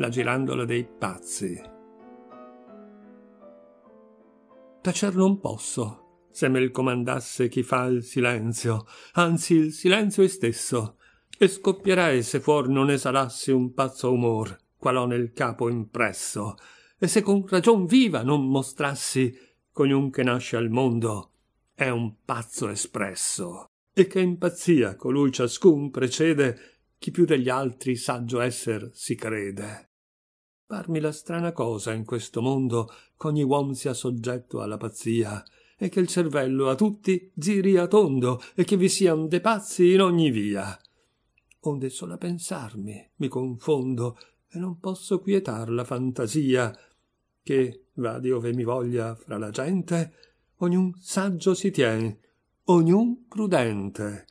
la girandola dei pazzi. Tacer non posso, se me il comandasse chi fa il silenzio, anzi il silenzio istesso, e scoppierei se fuor non esalassi un pazzo umor, qual ho nel capo impresso, e se con ragion viva non mostrassi cognun che nasce al mondo è un pazzo espresso, e che impazzia colui ciascun precede chi più degli altri saggio esser si crede parmi la strana cosa in questo mondo che ogni uom sia soggetto alla pazzia e che il cervello a tutti giri a tondo e che vi sian de pazzi in ogni via onde solo a pensarmi mi confondo e non posso quietar la fantasia che vadi ove mi voglia fra la gente ognun saggio si tien ognun prudente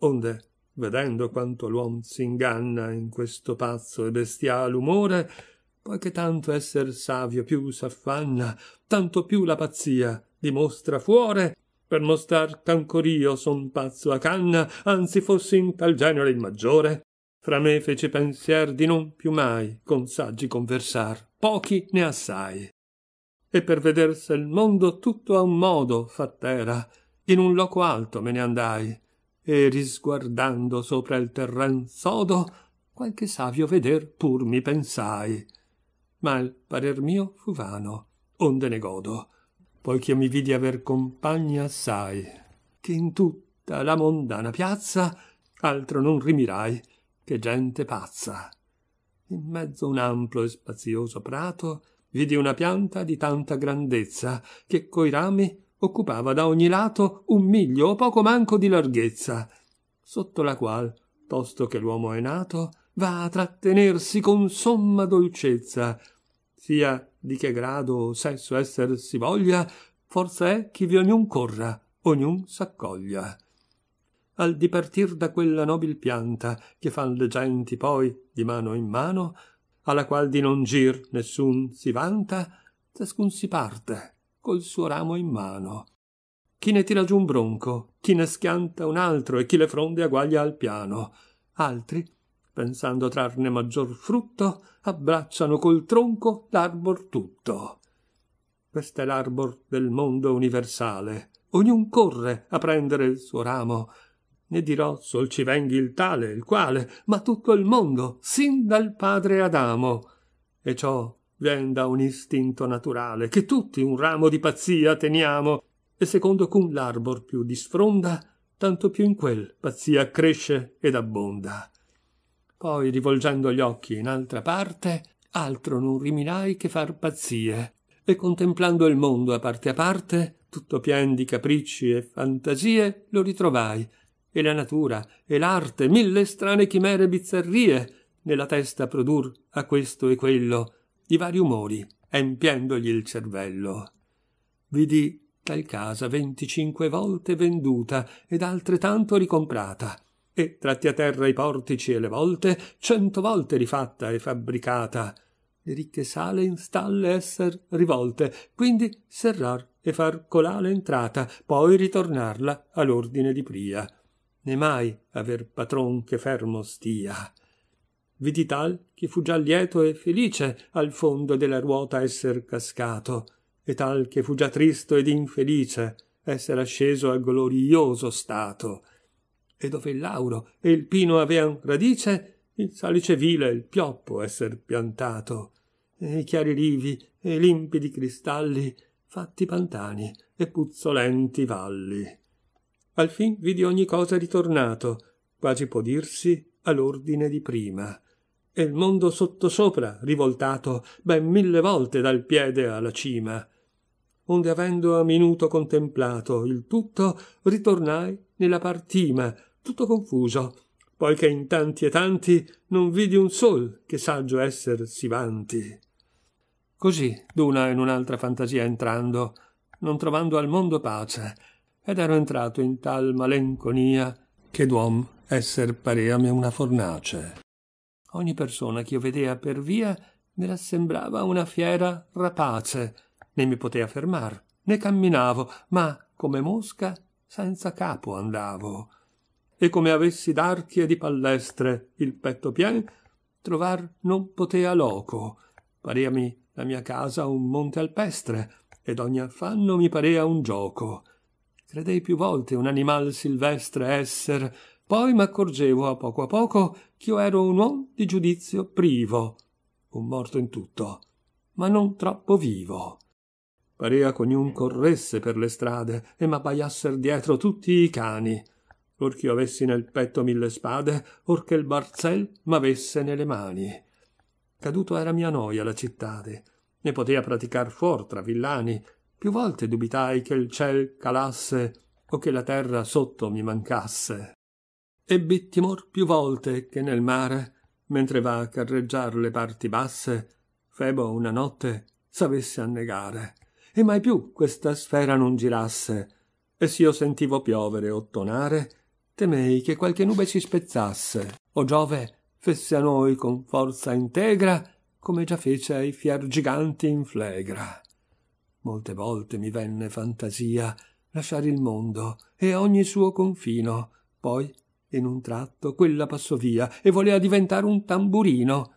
onde vedendo quanto l'uom s'inganna in questo pazzo e bestial umore poiché tanto esser savio più s'affanna tanto più la pazzia dimostra fuore per mostrar ch'ancor io son pazzo a canna anzi fossi in tal genere il maggiore fra me fece pensier di non più mai con saggi conversar pochi ne assai e per veder se il mondo tutto a un modo fatt'era in un loco alto me ne andai e risguardando sopra il terren sodo qualche savio veder pur mi pensai ma il parer mio fu vano, onde ne godo, poiché mi vidi aver compagni assai, che in tutta la mondana piazza altro non rimirai che gente pazza. In mezzo un amplo e spazioso prato vidi una pianta di tanta grandezza che coi rami occupava da ogni lato un miglio o poco manco di larghezza, sotto la qual, tosto che l'uomo è nato, va a trattenersi con somma dolcezza sia di che grado o sesso esser si voglia, forse è chi vi ognun corra, ognun s'accoglia. Al dipartir da quella nobil pianta, che fan le genti poi di mano in mano, alla qual di non gir nessun si vanta, ciascun si parte, col suo ramo in mano. Chi ne tira giù un bronco, chi ne schianta un altro e chi le fronde aguaglia al piano. Altri pensando trarne maggior frutto abbracciano col tronco l'arbor tutto questa è l'arbor del mondo universale ognun corre a prendere il suo ramo ne dirò sol ci venghi il tale il quale ma tutto il mondo sin dal padre adamo e ciò vien da un istinto naturale che tutti un ramo di pazzia teniamo e secondo cum l'arbor più disfronda tanto più in quel pazzia cresce ed abbonda poi rivolgendo gli occhi in altra parte altro non riminai che far pazzie e contemplando il mondo a parte a parte tutto pien di capricci e fantasie lo ritrovai e la natura e l'arte mille strane chimere e bizzarrie nella testa produr a questo e quello di vari umori empiendogli il cervello vidi tal casa venticinque volte venduta ed altrettanto ricomprata e tratti a terra i portici e le volte cento volte rifatta e fabbricata le ricche sale in stalle esser rivolte quindi serrar e far colà l'entrata poi ritornarla all'ordine di pria né mai aver patron che fermo stia vidi tal che fu già lieto e felice al fondo della ruota esser cascato e tal che fu già tristo ed infelice essere asceso al glorioso stato e dove il lauro e il pino avean radice, il salice vile e il pioppo esser piantato, e i chiari rivi e i limpidi cristalli fatti pantani e puzzolenti valli. Alfin vidi ogni cosa ritornato, quasi può dirsi all'ordine di prima, e il mondo sottosopra rivoltato ben mille volte dal piede alla cima onde avendo a minuto contemplato il tutto ritornai nella partima tutto confuso poiché in tanti e tanti non vidi un sol che saggio esser si vanti così d'una in un'altra fantasia entrando non trovando al mondo pace ed ero entrato in tal malenconia che d'uom esser pareami una fornace ogni persona ch'io vedea per via me rassembrava una fiera rapace né mi potea fermar né camminavo ma come mosca senza capo andavo e come avessi d'archi e di palestre il petto pien trovar non potea loco pareami la mia casa un monte alpestre ed ogni affanno mi parea un gioco credei più volte un animal silvestre esser poi m'accorgevo a poco a poco ch'io ero un uom di giudizio privo un morto in tutto ma non troppo vivo parea ch'ognun corresse per le strade e m'abbaiasser dietro tutti i cani or ch'io avessi nel petto mille spade, or che il Barzel m'avesse nelle mani. Caduto era mia noia la cittade, ne potea praticar fuor tra villani, più volte dubitai che il ciel calasse o che la terra sotto mi mancasse. Ebbi timor più volte che nel mare, mentre va a carreggiar le parti basse, Febo una notte s'avesse annegare, e mai più questa sfera non girasse, e s'io sentivo piovere o tonare, temei che qualche nube si spezzasse. O Giove, fesse a noi con forza integra, come già fece ai fier giganti in flegra. Molte volte mi venne fantasia lasciare il mondo e ogni suo confino, poi in un tratto quella passò via e volea diventare un tamburino.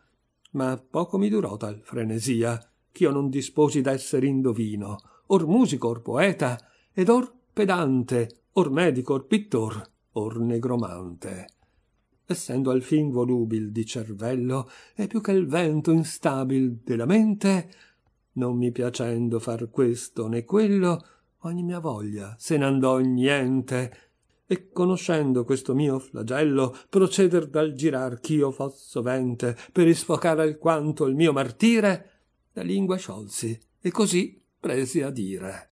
Ma poco mi durò tal frenesia, ch'io non disposi d'essere indovino, or musico or poeta, ed or pedante, or medico or pittor or negromante essendo alfin volubil di cervello e più che il vento instabil della mente non mi piacendo far questo né quello ogni mia voglia se n'andò in niente e conoscendo questo mio flagello proceder dal girar ch'io fo sovente per isfocare alquanto il mio martire la lingua sciolsi e così presi a dire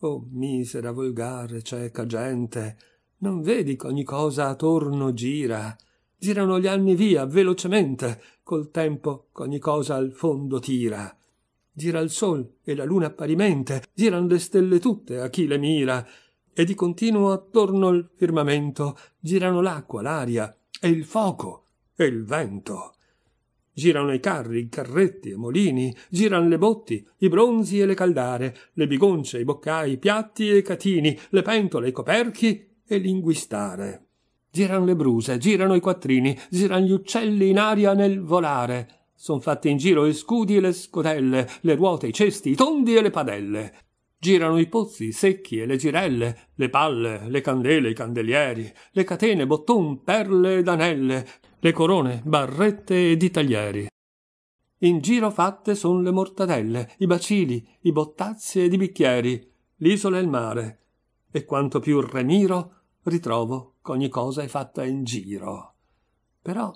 o oh, misera volgare cieca gente non vedi che ogni cosa attorno gira? Girano gli anni via, velocemente, col tempo che ogni cosa al fondo tira. Gira il sol e la luna parimente, girano le stelle tutte a chi le mira, e di continuo attorno al firmamento girano l'acqua, l'aria, e il fuoco, e il vento. Girano i carri, i carretti e molini, girano le botti, i bronzi e le caldare, le bigonce, i boccai, i piatti e i catini, le pentole, i coperchi e linguistare. Giran le bruse, girano i quattrini, giran gli uccelli in aria nel volare. Son fatti in giro i scudi e le scodelle, le ruote, i cesti, i tondi e le padelle. Girano i pozzi, i secchi e le girelle, le palle, le candele, i candelieri, le catene, botton, perle ed anelle, le corone, barrette ed i taglieri. In giro fatte son le mortadelle, i bacili, i bottazzi ed i bicchieri, l'isola e il mare, e quanto più remiro ritrovo ch'ogni cosa è fatta in giro. Però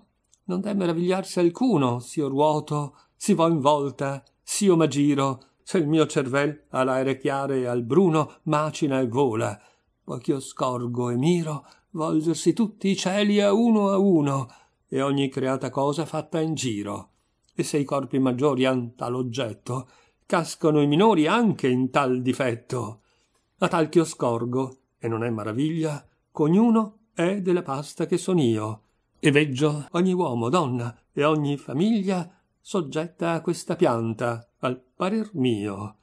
non deve meravigliarsi alcuno s'io ruoto, si vo in volta, s'io magiro se il mio cervel all'aere chiare e al bruno macina e vola, poiché io scorgo e miro volgersi tutti i cieli a uno a uno, e ogni creata cosa fatta in giro. E se i corpi maggiori han tal oggetto, cascono i minori anche in tal difetto a tal ch'io scorgo, e non è maraviglia, cognuno è della pasta che son io, e veggio ogni uomo, donna e ogni famiglia soggetta a questa pianta, al parer mio.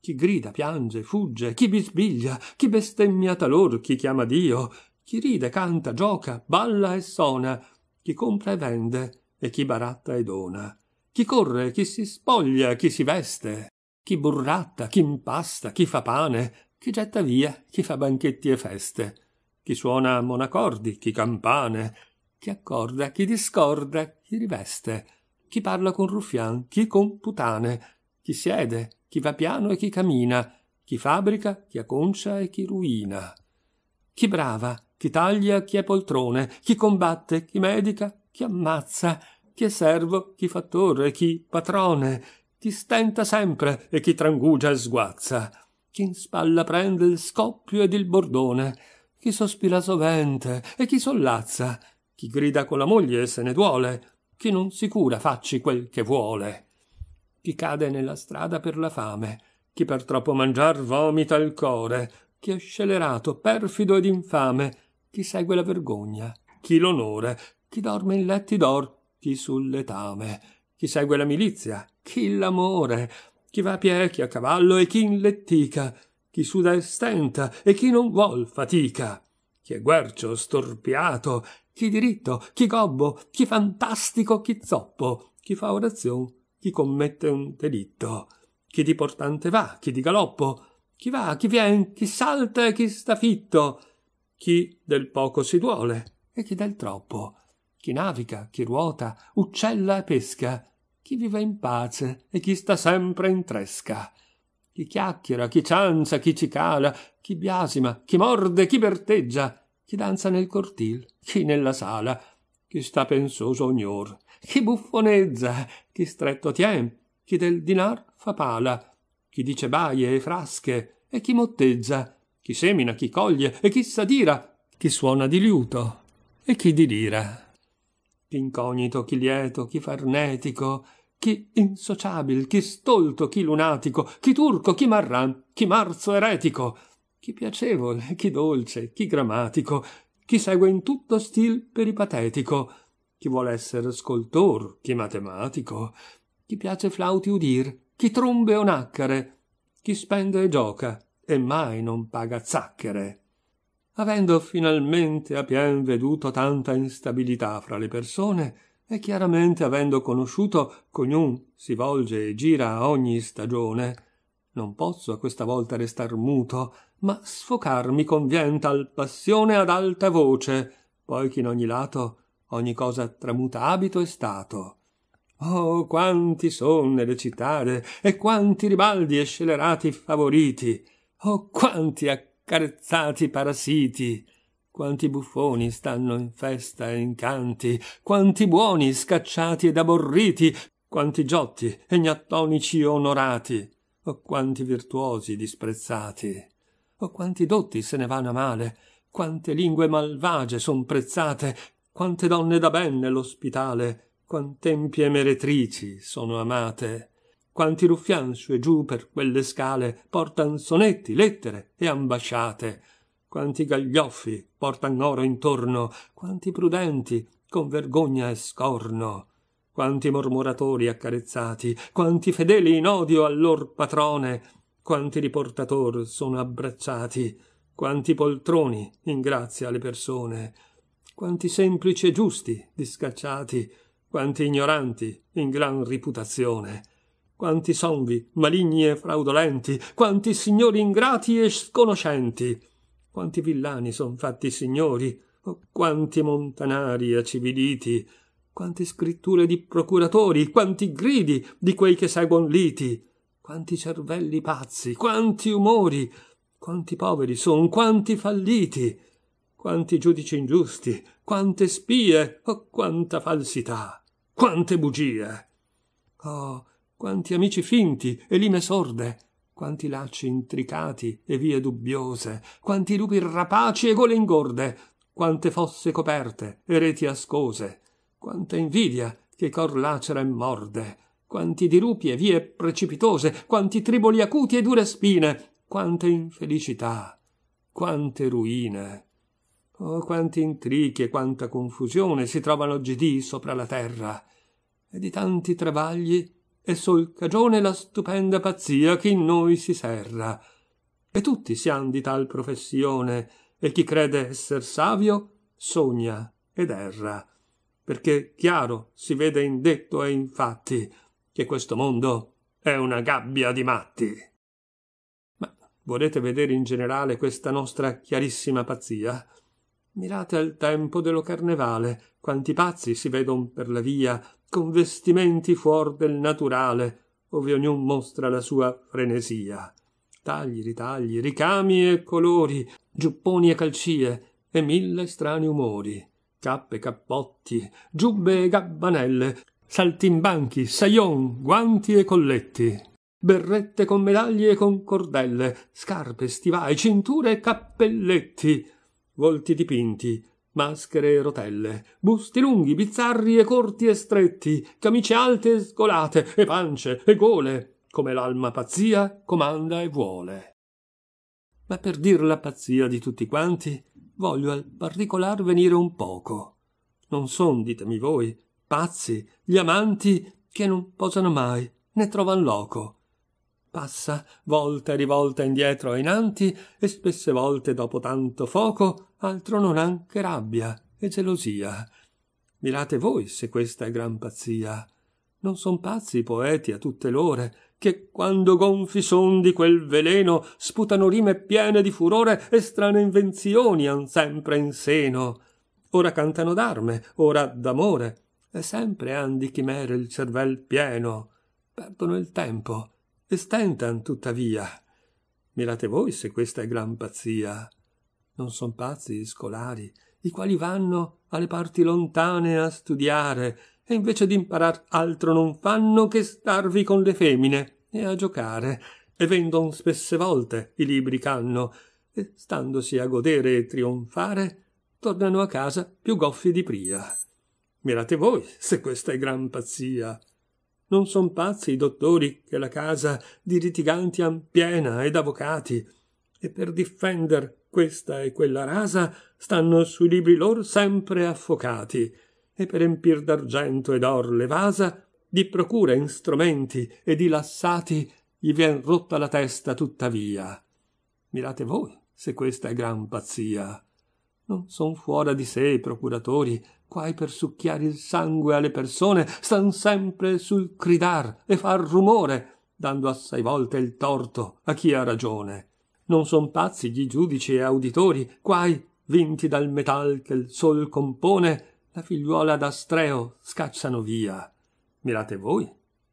Chi grida, piange, fugge, chi bisbiglia, chi bestemmia talor, chi chiama Dio, chi ride, canta, gioca, balla e sona, chi compra e vende, e chi baratta e dona, chi corre, chi si spoglia, chi si veste, chi burratta, chi impasta, chi fa pane, chi getta via, chi fa banchetti e feste, chi suona monacordi, chi campane, chi accorda, chi discorda, chi riveste, chi parla con ruffian, chi con putane, chi siede, chi va piano e chi camina, chi fabbrica, chi acconcia e chi ruina. Chi brava, chi taglia, chi è poltrone, chi combatte, chi medica, chi ammazza, chi è servo, chi fattore, chi patrone, chi stenta sempre e chi trangugia e sguazza chi in spalla prende il scoppio ed il bordone, chi sospira sovente e chi sollazza, chi grida con la moglie e se ne duole, chi non si cura facci quel che vuole, chi cade nella strada per la fame, chi per troppo mangiar vomita il core, chi è scelerato, perfido ed infame, chi segue la vergogna, chi l'onore, chi dorme in letti d'or, chi sul letame, chi segue la milizia, chi l'amore, chi va a piè, chi a cavallo e chi in lettica, chi suda e stenta e chi non vuol fatica, chi è guercio, storpiato, chi diritto, chi gobbo, chi fantastico, chi zoppo, chi fa orazione, chi commette un delitto, chi di portante va, chi di galoppo, chi va, chi viene, chi salta e chi sta fitto, chi del poco si duole e chi del troppo, chi naviga, chi ruota, uccella e pesca, chi vive in pace e chi sta sempre in tresca chi chiacchiera chi ciancia chi cicala chi biasima chi morde chi berteggia chi danza nel cortil chi nella sala chi sta pensoso ognor chi buffoneggia chi stretto tien chi del dinar fa pala chi dice baie e frasche e chi motteggia chi semina chi coglie e chi s'adira chi suona di liuto e chi di lira chi incognito, chi lieto, chi farnetico, chi insociabil, chi stolto, chi lunatico, chi turco, chi marran, chi marzo eretico, chi piacevole, chi dolce, chi grammatico, chi segue in tutto stil peripatetico, chi vuol essere scoltor, chi matematico, chi piace flauti udir, chi trombe o nacchere, chi spende e gioca, e mai non paga zacchere avendo finalmente a pien veduto tanta instabilità fra le persone e chiaramente avendo conosciuto cognun si volge e gira a ogni stagione non posso a questa volta restar muto ma sfocarmi convien tal passione ad alta voce poiché in ogni lato ogni cosa tramuta abito e stato oh quanti son nelle cittade e quanti ribaldi e scelerati favoriti oh quanti carezzati parassiti quanti buffoni stanno in festa e in canti quanti buoni scacciati ed aborriti quanti giotti e gnattonici onorati o quanti virtuosi disprezzati o quanti dotti se ne vanno a male quante lingue malvagie son prezzate quante donne da ben nell'ospitale quant'empie meretrici sono amate quanti ruffian su e giù per quelle scale portan sonetti, lettere e ambasciate, quanti gaglioffi portan oro intorno, quanti prudenti con vergogna e scorno, quanti mormoratori accarezzati, quanti fedeli in odio al lor patrone, quanti riportator sono abbracciati, quanti poltroni in grazia alle persone, quanti semplici e giusti discacciati, quanti ignoranti in gran riputazione, quanti sonvi, maligni e fraudolenti, quanti signori ingrati e sconoscenti, quanti villani son fatti signori, o quanti montanari aciviliti, quante scritture di procuratori, quanti gridi di quei che seguon liti, quanti cervelli pazzi, quanti umori, quanti poveri son, quanti falliti, quanti giudici ingiusti, quante spie, o oh, quanta falsità, quante bugie. Oh, quanti amici finti e lime sorde, quanti lacci intricati e vie dubbiose, quanti lupi rapaci e gole ingorde, quante fosse coperte e reti ascose, quanta invidia che cor lacera e morde, quanti dirupi e vie precipitose, quanti triboli acuti e dure spine, quante infelicità, quante ruine. Oh, quanti intrichi e quanta confusione si trovano oggidì sopra la terra, e di tanti travagli e sol cagione la stupenda pazzia che in noi si serra e tutti siam di tal professione e chi crede esser savio sogna ed erra perché chiaro si vede in detto e in fatti che questo mondo è una gabbia di matti ma volete vedere in generale questa nostra chiarissima pazzia mirate al tempo dello carnevale quanti pazzi si vedon per la via con vestimenti fuor del naturale ove ognun mostra la sua frenesia tagli ritagli ricami e colori giupponi e calcie e mille strani umori cappe cappotti giubbe e gabbanelle saltimbanchi saion guanti e colletti berrette con medaglie e con cordelle scarpe stivai cinture e cappelletti volti dipinti, maschere e rotelle, busti lunghi, bizzarri e corti e stretti, camicie alte e scolate, e pance e gole, come l'alma pazzia comanda e vuole. Ma per dir la pazzia di tutti quanti, voglio al particolar venire un poco. Non son, ditemi voi, pazzi gli amanti che non posano mai né trovan loco passa volta e rivolta indietro e innanti e spesse volte dopo tanto foco altro non ha che rabbia e gelosia mirate voi se questa è gran pazzia non son pazzi i poeti a tutte l'ore che quando gonfi son di quel veleno sputano rime piene di furore e strane invenzioni han sempre in seno ora cantano d'arme ora d'amore e sempre han di chimere il cervel pieno perdono il tempo e stentan tuttavia mirate voi se questa è gran pazzia non son pazzi i scolari i quali vanno alle parti lontane a studiare e invece d'imparar altro non fanno che starvi con le femmine e a giocare e vendon spesse volte i libri ch'hanno e standosi a godere e trionfare tornano a casa più goffi di pria mirate voi se questa è gran pazzia non son pazzi i dottori che la casa di litiganti han piena ed avvocati e per difender questa e quella rasa stanno sui libri lor sempre affocati e per empir d'argento ed or le vasa di procura in e di lassati gli vien rotta la testa tuttavia mirate voi se questa è gran pazzia non son fuora di sé i procuratori quai per succhiare il sangue alle persone stan sempre sul gridar e far rumore dando assai volte il torto a chi ha ragione non son pazzi gli giudici e auditori quai vinti dal metal che il sol compone la figliuola d'astreo scacciano via mirate voi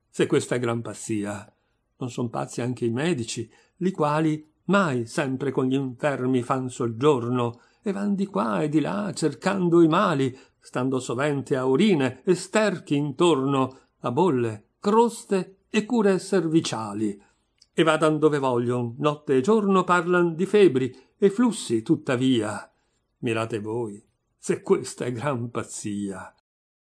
se questa è gran pazzia non son pazzi anche i medici li quali mai sempre con gli infermi fan soggiorno e van di qua e di là cercando i mali stando sovente a urine e sterchi intorno, a bolle, croste e cure serviciali. E vadan dove voglion, notte e giorno parlan di febbri e flussi tuttavia. Mirate voi, se questa è gran pazzia.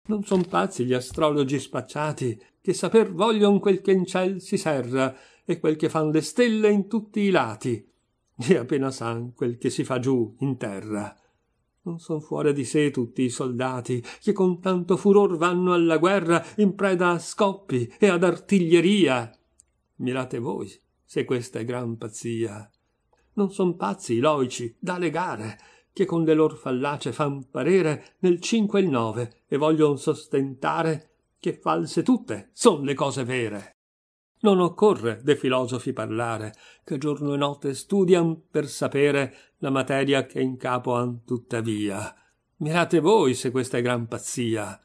Non son pazzi gli astrologi spacciati, che saper voglion quel che in ciel si serra e quel che fan le stelle in tutti i lati, e appena san quel che si fa giù in terra non son fuori di sé tutti i soldati che con tanto furor vanno alla guerra in preda a scoppi e ad artiglieria mirate voi se questa è gran pazzia non son pazzi i loici da legare che con le lor fallace fan parere nel cinque e il nove e voglion sostentare che false tutte son le cose vere non occorre de filosofi parlare, che giorno e notte studian per sapere la materia che in capo han tuttavia. Mirate voi se questa è gran pazzia.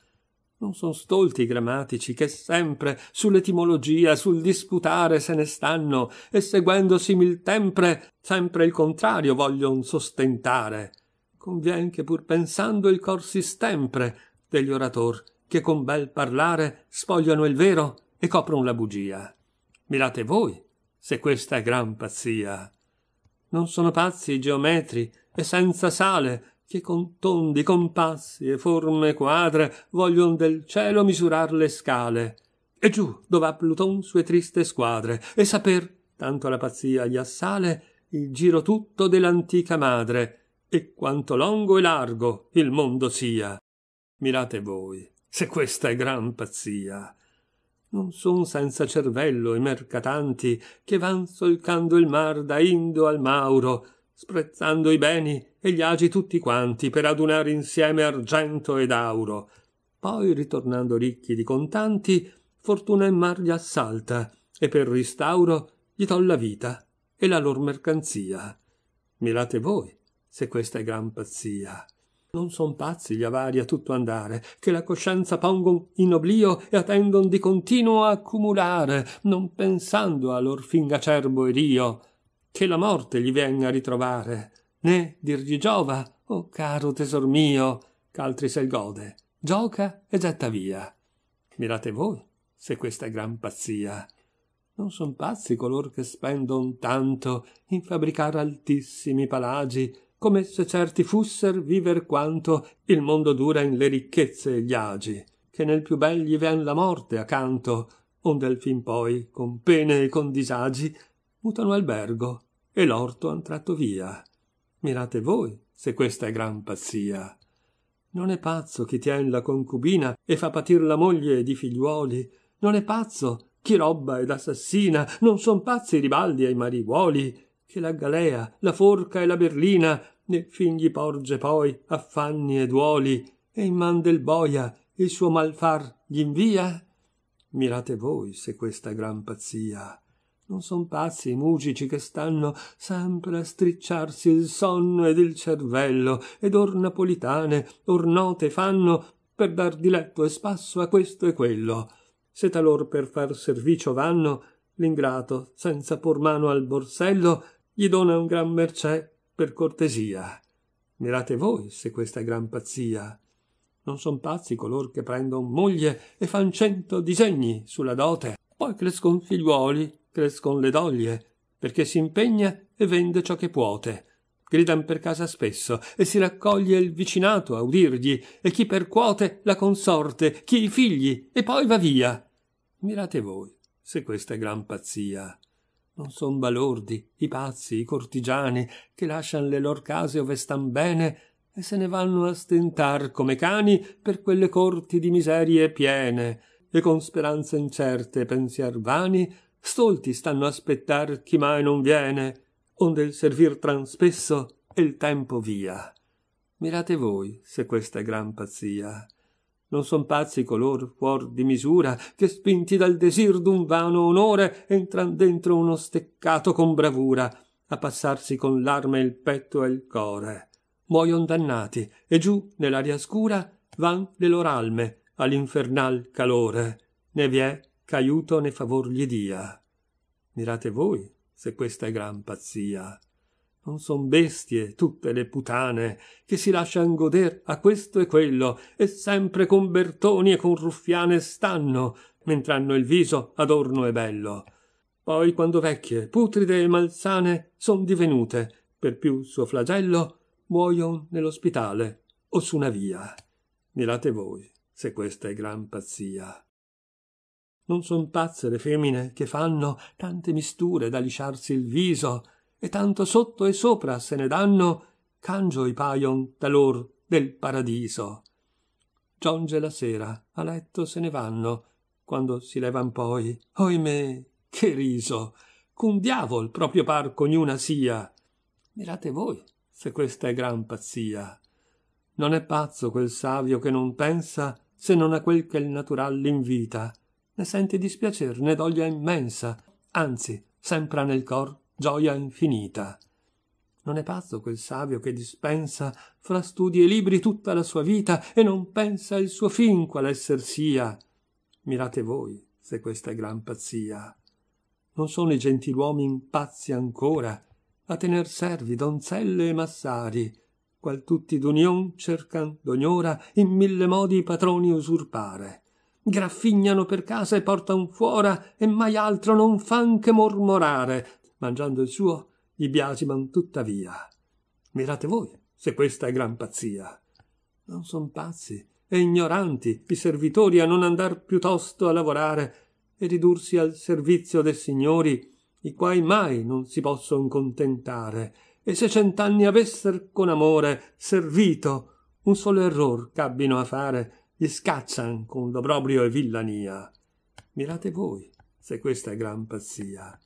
Non son stolti i grammatici che sempre sull'etimologia, sul disputare se ne stanno e seguendo simil tempre, sempre il contrario voglion sostentare. Convien che pur pensando il cor si stempre degli orator che con bel parlare spogliano il vero e coprono la bugia mirate voi, se questa è gran pazzia. Non sono pazzi i geometri, e senza sale, che con tondi compassi e forme quadre voglion del cielo misurar le scale, e giù dov'ha Pluton sue triste squadre, e saper, tanto la pazzia gli assale, il giro tutto dell'antica madre, e quanto longo e largo il mondo sia. Mirate voi, se questa è gran pazzia non son senza cervello i mercatanti che van solcando il mar da indo al mauro sprezzando i beni e gli agi tutti quanti per adunare insieme argento ed auro poi ritornando ricchi di contanti fortuna in mar gli assalta e per ristauro gli tol la vita e la lor mercanzia mirate voi se questa è gran pazzia non son pazzi gli avari a tutto andare, che la coscienza pongon in oblio e attendon di continuo a accumulare, non pensando a lor fin acerbo ed io, che la morte gli venga a ritrovare, né dirgli giova, o oh caro tesor mio, ch'altri se il gode, gioca e getta via. Mirate voi, se questa è gran pazzia. Non son pazzi color che spendon tanto in fabbricar altissimi palagi come se certi fusser viver quanto il mondo dura in le ricchezze e gli agi che nel più bel gli ven la morte accanto onde al fin poi con pene e con disagi mutano albergo e l'orto han tratto via mirate voi se questa è gran pazzia non è pazzo chi tien la concubina e fa patir la moglie ed i figliuoli non è pazzo chi robba ed assassina non son pazzi i ribaldi ai mariuoli che la galea la forca e la berlina né gli porge poi affanni e duoli e in man del boia il suo malfar gli invia mirate voi se questa gran pazzia non son pazzi i musici che stanno sempre a stricciarsi il sonno ed il cervello ed or napolitane or note fanno per dar diletto e spasso a questo e quello se talor per far servicio vanno l'ingrato senza por mano al borsello gli dona un gran mercè per cortesia mirate voi se questa è gran pazzia non son pazzi color che prendon moglie e fan cento disegni sulla dote poi crescon figliuoli crescon le doglie perché s'impegna e vende ciò che puote gridan per casa spesso e si raccoglie il vicinato a udirgli e chi percuote la consorte chi i figli e poi va via mirate voi se questa è gran pazzia non son balordi, i pazzi, i cortigiani, che lascian le lor case ove stan bene e se ne vanno a stentar come cani per quelle corti di miserie piene e con speranze incerte e pensier vani stolti stanno a aspettar chi mai non viene onde il servir transpesso e il tempo via mirate voi se questa è gran pazzia non son pazzi color fuor di misura che spinti dal desir d'un vano onore entran dentro uno steccato con bravura a passarsi con l'arme il petto e il core muoion dannati e giù nell'aria scura van le lor alme all'infernal calore né vi è ch'aiuto né favor gli dia mirate voi se questa è gran pazzia non son bestie tutte le putane che si lascian goder a questo e quello e sempre con bertoni e con ruffiane stanno, mentr'hanno il viso adorno e bello. Poi quando vecchie, putride e malsane son divenute, per più suo flagello, muoion nell'ospitale o su una via. Mirate voi se questa è gran pazzia. Non son pazze le femmine che fanno tante misture da lisciarsi il viso e tanto sotto e sopra se ne danno cangio i paion da lor del paradiso. Giunge la sera, a letto se ne vanno, quando si levan poi, oimè, che riso, ch'un diavol proprio par cognuna sia. Mirate voi se questa è gran pazzia. Non è pazzo quel savio che non pensa se non a quel che il natural l'invita, ne sente dispiacer né doglia immensa, anzi, sempre nel cor gioia infinita. Non è pazzo quel savio che dispensa fra studi e libri tutta la sua vita e non pensa il suo fin qual esser sia. Mirate voi se questa è gran pazzia. Non sono i gentiluomini pazzi ancora a tener servi donzelle e massari, qual tutti d'union cercan d'ognora in mille modi i patroni usurpare. Graffignano per casa e portan fuora e mai altro non fan che mormorare mangiando il suo, gli biasiman tuttavia. Mirate voi, se questa è gran pazzia. Non son pazzi e ignoranti i servitori a non andar piuttosto a lavorare e ridursi al servizio de signori, i quai mai non si posson contentare, e se cent'anni avesser con amore servito, un solo error ch'abbino a fare, gli scaccian con l'obrobrio e villania. Mirate voi, se questa è gran pazzia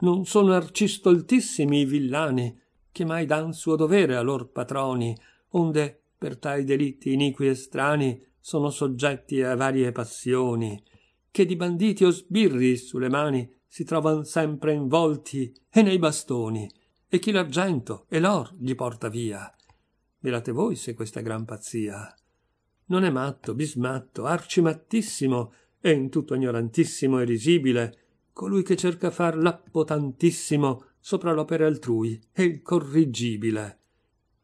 non sono arcistoltissimi i villani che mai dan suo dovere a lor patroni onde per tai delitti iniqui e strani sono soggetti a varie passioni che di banditi o sbirri sulle mani si trovan sempre involti e nei bastoni e chi l'argento e l'or gli porta via velate voi se questa gran pazzia non è matto bismatto arcimattissimo e in tutto ignorantissimo e risibile colui che cerca far l'appotantissimo sopra l'opera altrui e il corrigibile.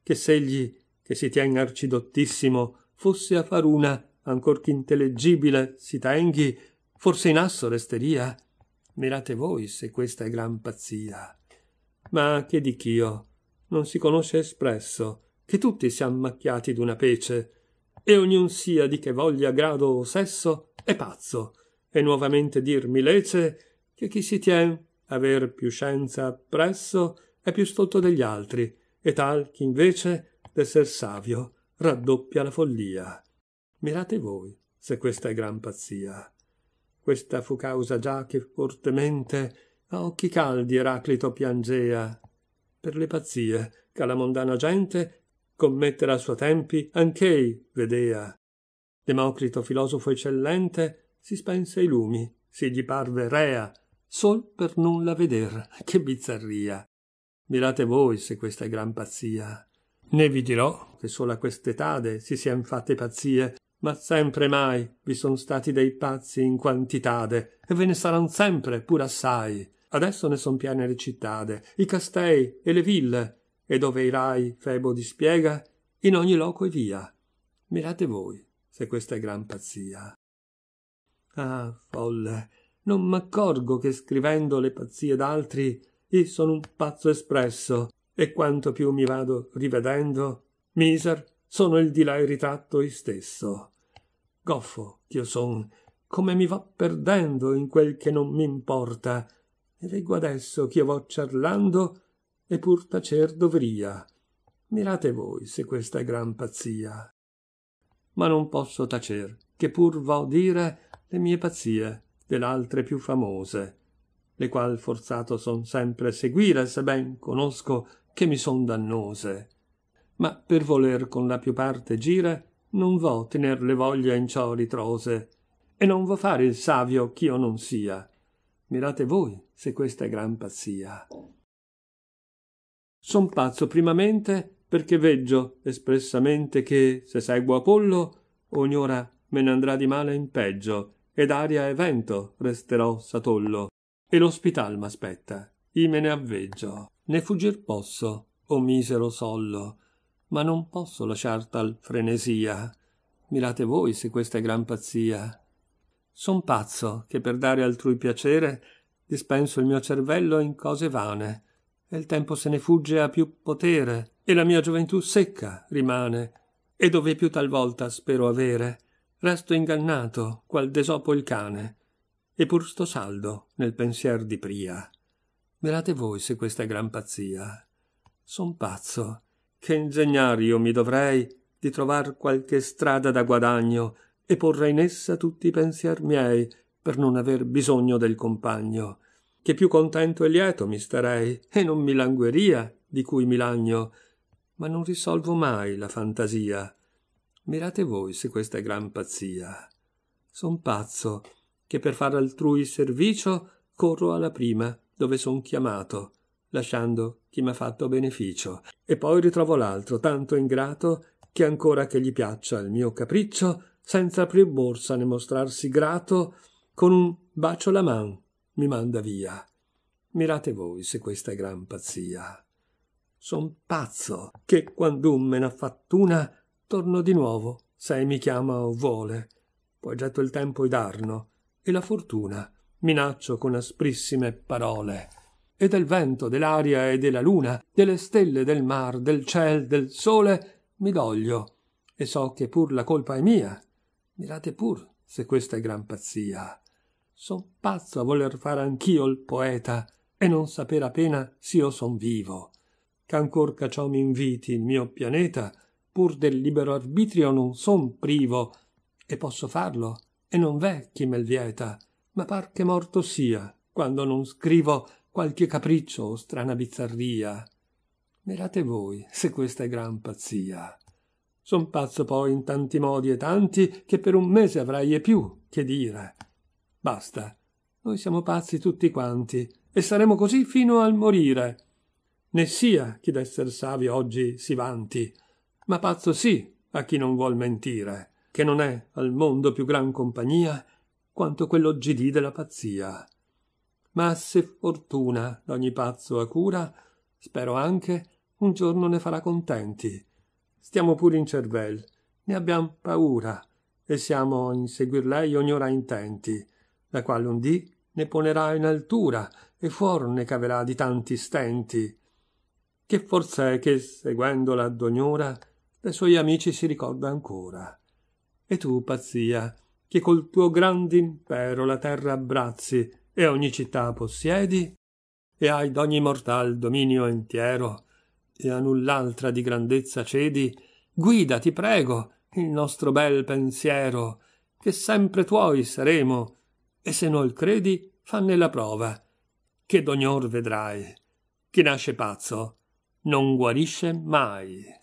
Che s'egli, che si tien arcidottissimo, fosse a far una, ancor intelligibile si tenghi, forse in asso resteria? Mirate voi se questa è gran pazzia. Ma che dic io? Non si conosce espresso che tutti siam macchiati d'una pece, e ognun sia di che voglia, grado o sesso, è pazzo, e nuovamente dir milece che chi si tien aver più scienza appresso è più stolto degli altri e tal chi invece d'esser savio raddoppia la follia mirate voi se questa è gran pazzia questa fu causa già che fortemente a occhi caldi eraclito piangea per le pazzie che alla mondana gente commettere a suoi tempi anch'ei vedea democrito filosofo eccellente si spense i lumi si gli parve rea sol per nulla veder che bizzarria mirate voi se questa è gran pazzia ne vi dirò che solo a quest'etade si sian fatte pazzie ma sempre mai vi son stati dei pazzi in quantitade e ve ne saran sempre pur assai adesso ne son piene le cittade i castei e le ville e dove i rai febo dispiega in ogni loco e via mirate voi se questa è gran pazzia ah folle non m'accorgo che scrivendo le pazzie d'altri io sono un pazzo espresso e quanto più mi vado rivedendo miser sono il di là ritratto io stesso goffo ch'io son come mi va perdendo in quel che non m'importa e leggo adesso ch'io vo ciarlando e pur tacer dovria mirate voi se questa è gran pazzia ma non posso tacer che pur vo dire le mie pazzie de più famose, le qual forzato son sempre seguire, se ben conosco che mi son dannose. Ma per voler con la più parte gire, non vo tener le voglie in ciò ritrose, e non vo fare il savio ch'io non sia. Mirate voi se questa è gran pazzia. Son pazzo primamente perché veggio espressamente che, se seguo Apollo, ogn'ora me andrà di male in peggio, ed aria e vento resterò satollo e l'ospital m'aspetta i me ne avveggio ne fuggir posso o misero sollo ma non posso lasciar tal frenesia mirate voi se questa è gran pazzia son pazzo che per dare altrui piacere dispenso il mio cervello in cose vane e il tempo se ne fugge a più potere e la mia gioventù secca rimane e dove più talvolta spero avere resto ingannato qual desopo il cane e pur sto saldo nel pensier di pria velate voi se questa è gran pazzia son pazzo che ingegnar io mi dovrei di trovar qualche strada da guadagno e porrei in essa tutti i pensier miei per non aver bisogno del compagno che più contento e lieto mi starei e non mi langueria di cui mi lagno ma non risolvo mai la fantasia Mirate voi se questa è gran pazzia. Son pazzo, che per far altrui servicio corro alla prima, dove son chiamato, lasciando chi m'ha fatto beneficio, e poi ritrovo l'altro, tanto ingrato, che ancora che gli piaccia il mio capriccio, senza aprir borsa né mostrarsi grato, con un bacio la man mi manda via. Mirate voi se questa è gran pazzia. Son pazzo, che quand'un me n'ha fatt'una, torno di nuovo, se mi chiama o vuole. Poi getto il tempo idarno e la fortuna minaccio con asprissime parole. E del vento, dell'aria e della luna, delle stelle, del mar, del ciel, del sole, mi doglio, e so che pur la colpa è mia. Mirate pur se questa è gran pazzia. Son pazzo a voler fare anch'io il poeta e non saper appena s'io son vivo. Ch'ancor caciò m'inviti il mio pianeta, pur del libero arbitrio non son privo e posso farlo e non v'è chi me vieta ma par che morto sia quando non scrivo qualche capriccio o strana bizzarria mirate voi se questa è gran pazzia son pazzo poi in tanti modi e tanti che per un mese avrai e più che dire basta noi siamo pazzi tutti quanti e saremo così fino al morire né sia chi d'esser savio oggi si vanti ma pazzo sì a chi non vuol mentire, che non è al mondo più gran compagnia quanto quell'oggidì della pazzia. Ma se fortuna d'ogni pazzo ha cura, spero anche un giorno ne farà contenti. Stiamo pure in cervel, ne abbiam paura, e siamo in seguir lei ognora intenti, la quale un dì ne ponerà in altura e fuor ne caverà di tanti stenti. Che forse è che, seguendola ad ogn'ora, dai suoi amici si ricorda ancora. E tu, pazzia, che col tuo grande impero la terra abbrazzi e ogni città possiedi, e hai d'ogni mortal dominio intiero, e a null'altra di grandezza cedi, guida, ti prego, il nostro bel pensiero, che sempre tuoi saremo, e se nol credi, fanne la prova, che d'ognor vedrai, chi nasce pazzo non guarisce mai.